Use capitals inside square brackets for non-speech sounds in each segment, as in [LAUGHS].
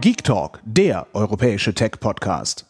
Geek Talk, der europäische Tech-Podcast.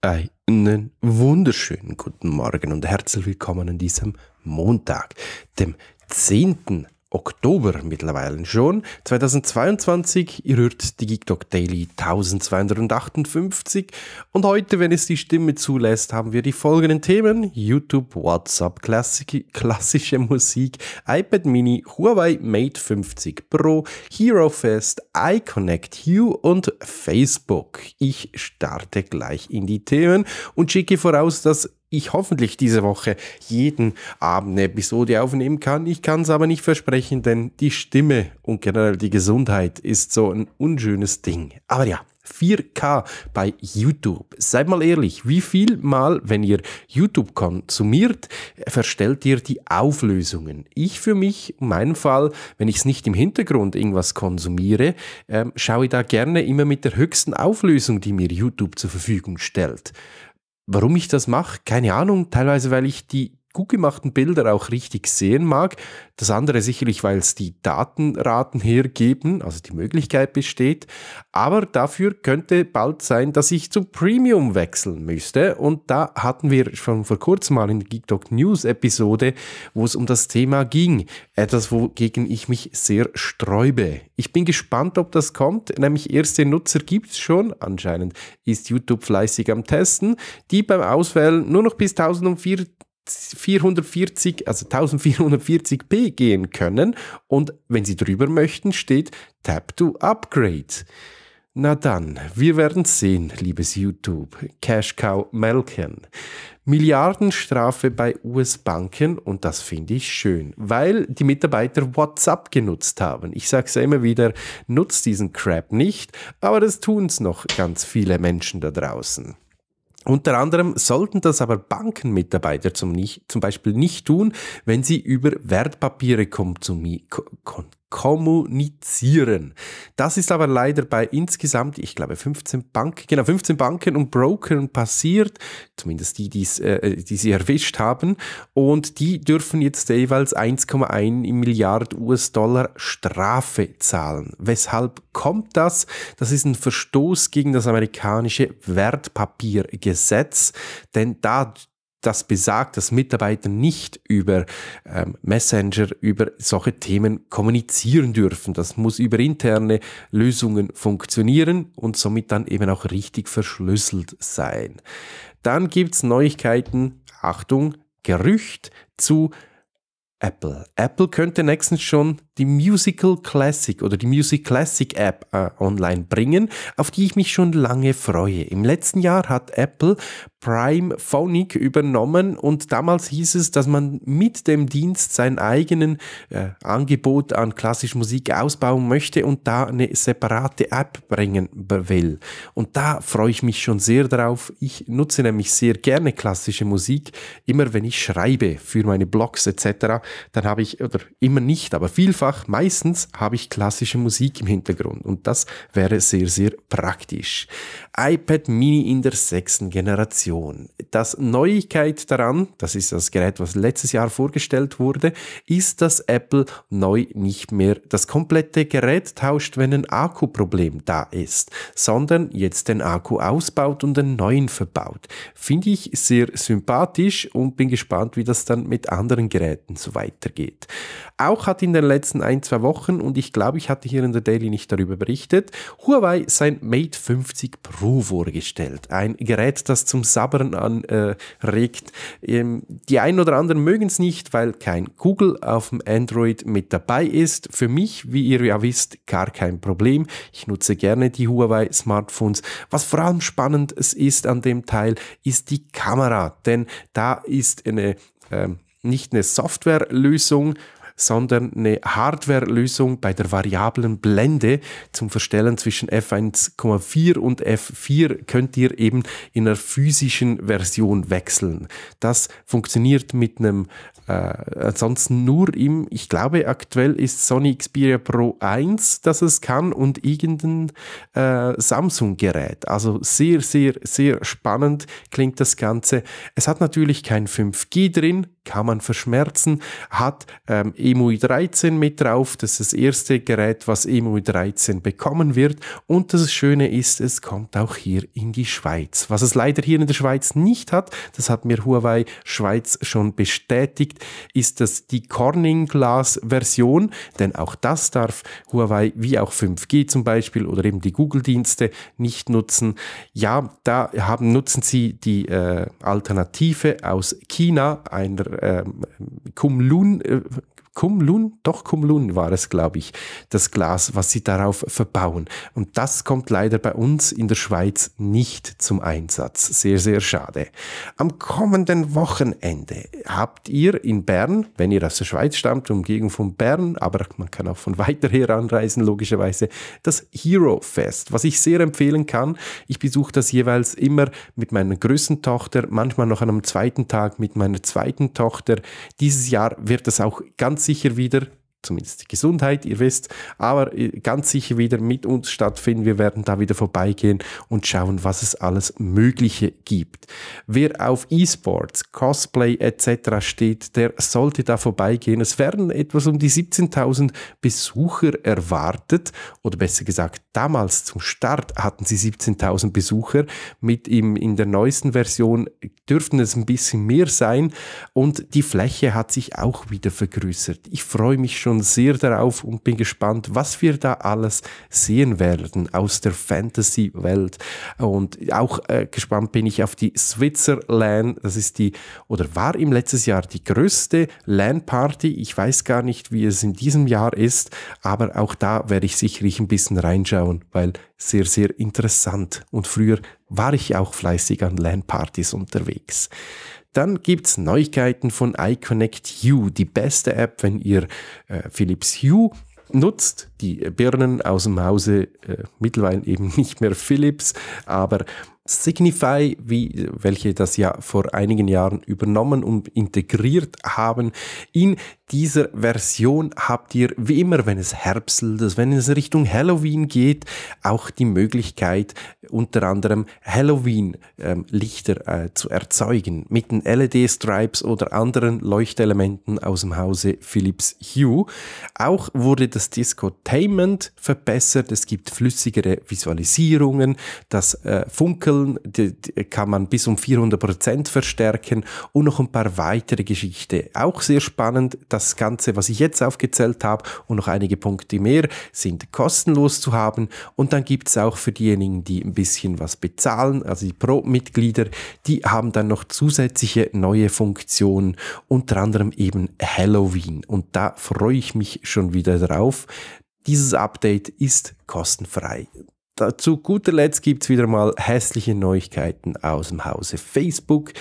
Einen wunderschönen guten Morgen und herzlich willkommen an diesem Montag, dem 10. Oktober mittlerweile schon. 2022, ihr hört die GeekDog Daily 1258 und heute, wenn es die Stimme zulässt, haben wir die folgenden Themen. YouTube, WhatsApp, Klassik, klassische Musik, iPad Mini, Huawei Mate 50 Pro, Hero Fest, iConnect Hue und Facebook. Ich starte gleich in die Themen und schicke voraus, dass ich hoffentlich diese Woche jeden Abend eine Episode aufnehmen kann. Ich kann es aber nicht versprechen, denn die Stimme und generell die Gesundheit ist so ein unschönes Ding. Aber ja. 4K bei YouTube. Seid mal ehrlich, wie viel mal, wenn ihr YouTube konsumiert, verstellt ihr die Auflösungen? Ich für mich, in meinem Fall, wenn ich es nicht im Hintergrund irgendwas konsumiere, ähm, schaue ich da gerne immer mit der höchsten Auflösung, die mir YouTube zur Verfügung stellt. Warum ich das mache, keine Ahnung. Teilweise, weil ich die gut gemachten Bilder auch richtig sehen mag. Das andere sicherlich, weil es die Datenraten hergeben, also die Möglichkeit besteht. Aber dafür könnte bald sein, dass ich zu Premium wechseln müsste. Und da hatten wir schon vor kurzem mal in der GeekDoc News Episode, wo es um das Thema ging. Etwas, wogegen ich mich sehr sträube. Ich bin gespannt, ob das kommt. Nämlich erste Nutzer gibt es schon. Anscheinend ist YouTube fleißig am Testen, die beim Auswählen nur noch bis 1004 440, also 1440p gehen können und wenn Sie drüber möchten, steht Tap to Upgrade. Na dann, wir werden sehen, liebes YouTube. Cash Cow Melken. Milliardenstrafe bei US-Banken und das finde ich schön, weil die Mitarbeiter WhatsApp genutzt haben. Ich sage es ja immer wieder, nutzt diesen Crap nicht, aber das tun es noch ganz viele Menschen da draußen. Unter anderem sollten das aber Bankenmitarbeiter zum, nicht, zum Beispiel nicht tun, wenn sie über Wertpapiere konsumi kommunizieren. Das ist aber leider bei insgesamt, ich glaube, 15 Banken, genau 15 Banken und Brokern passiert, zumindest die, äh, die sie erwischt haben. Und die dürfen jetzt jeweils 1,1 Milliarden US-Dollar Strafe zahlen. Weshalb kommt das? Das ist ein Verstoß gegen das amerikanische Wertpapiergesetz, denn da das besagt, dass Mitarbeiter nicht über ähm, Messenger, über solche Themen kommunizieren dürfen. Das muss über interne Lösungen funktionieren und somit dann eben auch richtig verschlüsselt sein. Dann gibt's Neuigkeiten, Achtung, Gerücht zu Apple. Apple könnte nächstens schon die Musical Classic oder die Music Classic App äh, online bringen, auf die ich mich schon lange freue. Im letzten Jahr hat Apple Prime Phonic übernommen und damals hieß es, dass man mit dem Dienst sein eigenes äh, Angebot an klassischer Musik ausbauen möchte und da eine separate App bringen will. Und da freue ich mich schon sehr drauf. Ich nutze nämlich sehr gerne klassische Musik, immer wenn ich schreibe für meine Blogs etc., dann habe ich, oder immer nicht, aber vielfach einfach, meistens habe ich klassische Musik im Hintergrund und das wäre sehr, sehr praktisch. iPad Mini in der sechsten Generation. Das Neuigkeit daran, das ist das Gerät, was letztes Jahr vorgestellt wurde, ist, dass Apple neu nicht mehr das komplette Gerät tauscht, wenn ein Akkuproblem da ist, sondern jetzt den Akku ausbaut und einen neuen verbaut. Finde ich sehr sympathisch und bin gespannt, wie das dann mit anderen Geräten so weitergeht. Auch hat in den letzten letzten ein, zwei Wochen und ich glaube, ich hatte hier in der Daily nicht darüber berichtet. Huawei sein Mate 50 Pro vorgestellt. Ein Gerät, das zum Sabbern anregt. Ähm, die einen oder anderen mögen es nicht, weil kein Google auf dem Android mit dabei ist. Für mich, wie ihr ja wisst, gar kein Problem. Ich nutze gerne die Huawei Smartphones. Was vor allem spannend ist an dem Teil, ist die Kamera, denn da ist eine ähm, nicht eine Softwarelösung, sondern eine Hardware-Lösung bei der variablen Blende zum Verstellen zwischen f1,4 und f4 könnt ihr eben in einer physischen Version wechseln. Das funktioniert mit einem äh, ansonsten nur im, ich glaube aktuell ist Sony Xperia Pro 1, dass es kann und irgendein äh, Samsung-Gerät. Also sehr, sehr, sehr spannend klingt das Ganze. Es hat natürlich kein 5G drin, kann man verschmerzen, hat ähm, EMUI 13 mit drauf. Das ist das erste Gerät, was EMUI 13 bekommen wird. Und das Schöne ist, es kommt auch hier in die Schweiz. Was es leider hier in der Schweiz nicht hat, das hat mir Huawei Schweiz schon bestätigt, ist das die Corning Glass Version. Denn auch das darf Huawei wie auch 5G zum Beispiel oder eben die Google-Dienste nicht nutzen. Ja, da haben, nutzen sie die äh, Alternative aus China, einer äh, Kumlun, äh, Kumlun, doch Kumlun war es, glaube ich, das Glas, was sie darauf verbauen. Und das kommt leider bei uns in der Schweiz nicht zum Einsatz. Sehr, sehr schade. Am kommenden Wochenende habt ihr in Bern, wenn ihr aus der Schweiz stammt, umgegen von Bern, aber man kann auch von weiter her anreisen, logischerweise, das Hero Fest, was ich sehr empfehlen kann. Ich besuche das jeweils immer mit meiner größten Tochter, manchmal noch an einem zweiten Tag mit meiner zweiten Tochter. Dieses Jahr wird es auch ganz sicher wieder zumindest die Gesundheit, ihr wisst, aber äh, ganz sicher wieder mit uns stattfinden. Wir werden da wieder vorbeigehen und schauen, was es alles Mögliche gibt. Wer auf E-Sports, Cosplay etc. steht, der sollte da vorbeigehen. Es werden etwas um die 17.000 Besucher erwartet oder besser gesagt, damals zum Start hatten sie 17.000 Besucher. Mit ihm in der neuesten Version dürften es ein bisschen mehr sein und die Fläche hat sich auch wieder vergrößert. Ich freue mich schon schon sehr darauf und bin gespannt, was wir da alles sehen werden aus der Fantasy-Welt. Und auch äh, gespannt bin ich auf die Switzerland. Das ist die, oder war im letztes Jahr die größte LAN-Party. Ich weiß gar nicht, wie es in diesem Jahr ist, aber auch da werde ich sicherlich ein bisschen reinschauen, weil sehr, sehr interessant. Und früher war ich auch fleißig an LAN-Partys unterwegs. Dann gibt's Neuigkeiten von iConnect U, die beste App, wenn ihr äh, Philips Hue nutzt. Die Birnen aus dem Hause äh, mittlerweile eben nicht mehr Philips, aber Signify, wie, welche das ja vor einigen Jahren übernommen und integriert haben. In dieser Version habt ihr, wie immer, wenn es herbstelt, wenn es Richtung Halloween geht, auch die Möglichkeit, unter anderem Halloween-Lichter ähm, äh, zu erzeugen mit den LED-Stripes oder anderen Leuchtelementen aus dem Hause Philips Hue. Auch wurde das Discotainment verbessert. Es gibt flüssigere Visualisierungen, das äh, Funke Muskeln, die, die kann man bis um 400 Prozent verstärken und noch ein paar weitere Geschichten. Auch sehr spannend, das Ganze, was ich jetzt aufgezählt habe und noch einige Punkte mehr, sind kostenlos zu haben. Und dann gibt es auch für diejenigen, die ein bisschen was bezahlen, also die Pro-Mitglieder, die haben dann noch zusätzliche neue Funktionen, unter anderem eben Halloween. Und da freue ich mich schon wieder drauf. Dieses Update ist kostenfrei zu guter Letzt gibt es wieder mal hässliche Neuigkeiten aus dem Hause Facebook.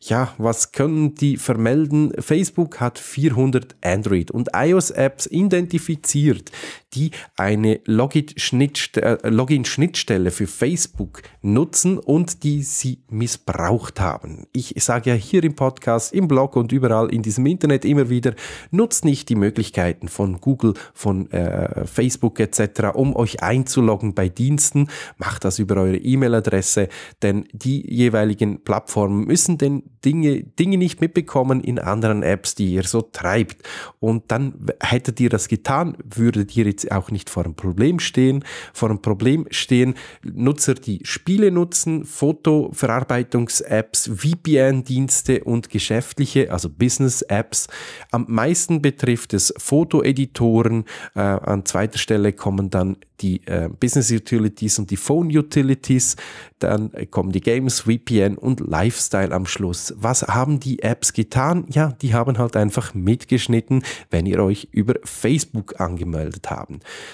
Ja, was können die vermelden? Facebook hat 400 Android- und iOS-Apps identifiziert, die eine äh, Login-Schnittstelle für Facebook nutzen und die sie missbraucht haben. Ich sage ja hier im Podcast, im Blog und überall in diesem Internet immer wieder, nutzt nicht die Möglichkeiten von Google, von äh, Facebook etc., um euch einzuloggen bei Diensten. Macht das über eure E-Mail-Adresse, denn die jeweiligen Plattformen müssen denn Dinge, Dinge nicht mitbekommen in anderen Apps, die ihr so treibt. Und dann hättet ihr das getan, würdet ihr jetzt auch nicht vor einem Problem stehen. Vor einem Problem stehen Nutzer, die Spiele nutzen, Fotoverarbeitungs-Apps, VPN-Dienste und geschäftliche, also Business-Apps. Am meisten betrifft es Fotoeditoren. Äh, an zweiter Stelle kommen dann die äh, Business Utilities und die Phone Utilities. Dann äh, kommen die Games, VPN und Lifestyle am Schluss. Was haben die Apps getan? Ja, die haben halt einfach mitgeschnitten, wenn ihr euch über Facebook angemeldet habt.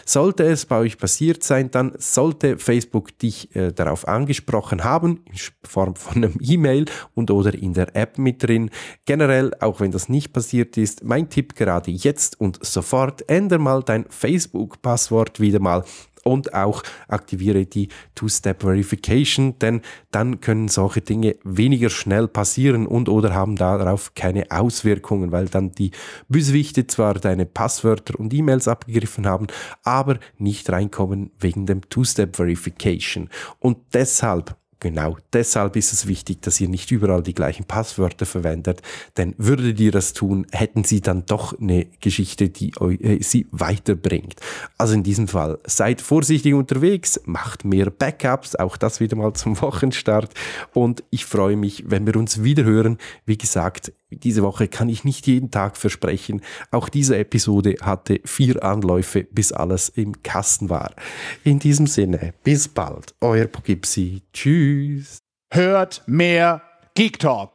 Sollte es bei euch passiert sein, dann sollte Facebook dich äh, darauf angesprochen haben, in Form von einem E-Mail und oder in der App mit drin. Generell, auch wenn das nicht passiert ist, mein Tipp gerade jetzt und sofort, änder mal dein Facebook-Passwort wieder mal und auch aktiviere die Two-Step-Verification, denn dann können solche Dinge weniger schnell passieren und oder haben darauf keine Auswirkungen, weil dann die Bösewichte zwar deine Passwörter und E-Mails abgegriffen haben, aber nicht reinkommen wegen dem Two-Step-Verification. Und deshalb Genau deshalb ist es wichtig, dass ihr nicht überall die gleichen Passwörter verwendet, denn würdet ihr das tun, hätten sie dann doch eine Geschichte, die euch, äh, sie weiterbringt. Also in diesem Fall seid vorsichtig unterwegs, macht mehr Backups, auch das wieder mal zum [LAUGHS] Wochenstart und ich freue mich, wenn wir uns wieder hören. Wie gesagt, diese Woche kann ich nicht jeden Tag versprechen. Auch diese Episode hatte vier Anläufe, bis alles im Kasten war. In diesem Sinne, bis bald, euer Pogipsi. Tschüss. Hört mehr Geek Talk.